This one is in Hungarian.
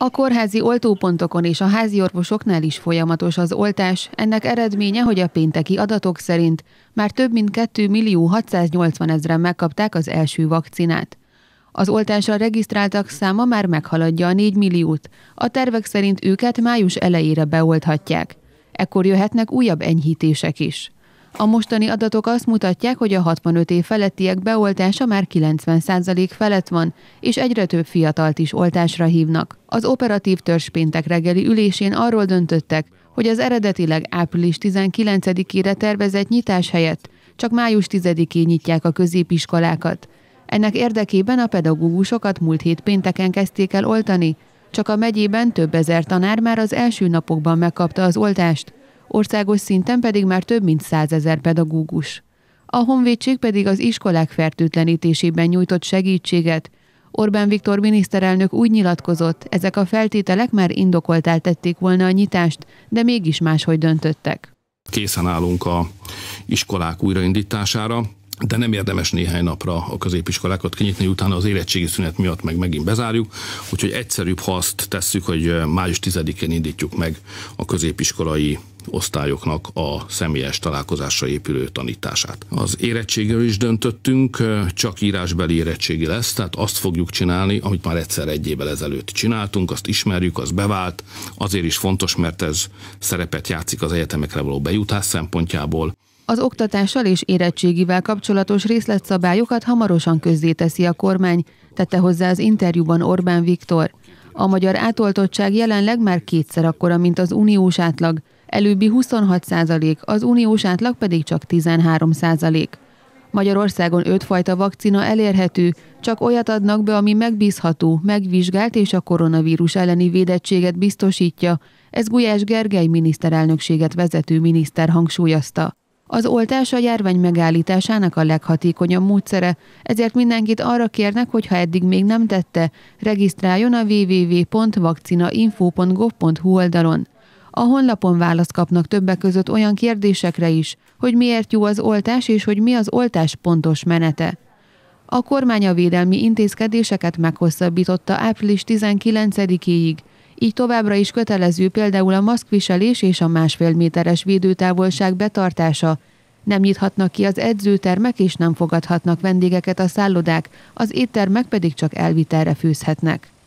A kórházi oltópontokon és a házi orvosoknál is folyamatos az oltás, ennek eredménye, hogy a pénteki adatok szerint már több mint 2 millió 680 ezeren megkapták az első vakcinát. Az oltásra regisztráltak száma már meghaladja a 4 milliót, a tervek szerint őket május elejére beolthatják. Ekkor jöhetnek újabb enyhítések is. A mostani adatok azt mutatják, hogy a 65 év felettiek beoltása már 90% felett van, és egyre több fiatalt is oltásra hívnak. Az operatív törzs péntek reggeli ülésén arról döntöttek, hogy az eredetileg április 19-ére tervezett nyitás helyett csak május 10-én nyitják a középiskolákat. Ennek érdekében a pedagógusokat múlt hét pénteken kezdték el oltani, csak a megyében több ezer tanár már az első napokban megkapta az oltást, országos szinten pedig már több mint százezer pedagógus. A honvédség pedig az iskolák fertőtlenítésében nyújtott segítséget. Orbán Viktor miniszterelnök úgy nyilatkozott, ezek a feltételek már indokoltá tették volna a nyitást, de mégis máshogy döntöttek. Készen állunk a iskolák újraindítására de nem érdemes néhány napra a középiskolákat kinyitni, utána az érettségi szünet miatt meg megint bezárjuk, úgyhogy egyszerűbb, ha azt tesszük, hogy május 10-én indítjuk meg a középiskolai osztályoknak a személyes találkozásra épülő tanítását. Az érettségről is döntöttünk, csak írásbeli érettségi lesz, tehát azt fogjuk csinálni, amit már egyszer egy évvel ezelőtt csináltunk, azt ismerjük, az bevált, azért is fontos, mert ez szerepet játszik az egyetemekre való bejutás szempontjából, az oktatással és érettségivel kapcsolatos részletszabályokat hamarosan közzéteszi a kormány, tette hozzá az interjúban Orbán Viktor. A magyar átoltottság jelenleg már kétszer akkora, mint az uniós átlag, előbbi 26 százalék, az uniós átlag pedig csak 13 százalék. Magyarországon ötfajta vakcina elérhető, csak olyat adnak be, ami megbízható, megvizsgált és a koronavírus elleni védettséget biztosítja, ez Gulyás Gergely miniszterelnökséget vezető miniszter hangsúlyozta. Az oltás a járvány megállításának a leghatékonyabb módszere, ezért mindenkit arra kérnek, hogy ha eddig még nem tette, regisztráljon a www.vaccinainfo.gov.hu oldalon. A honlapon választ kapnak többek között olyan kérdésekre is, hogy miért jó az oltás és hogy mi az oltás pontos menete. A kormány a védelmi intézkedéseket meghosszabbította április 19-ig, így továbbra is kötelező például a maszkviselés és a másfél méteres védőtávolság betartása. Nem nyithatnak ki az edzőtermek és nem fogadhatnak vendégeket a szállodák, az éttermek pedig csak elvitelre főzhetnek.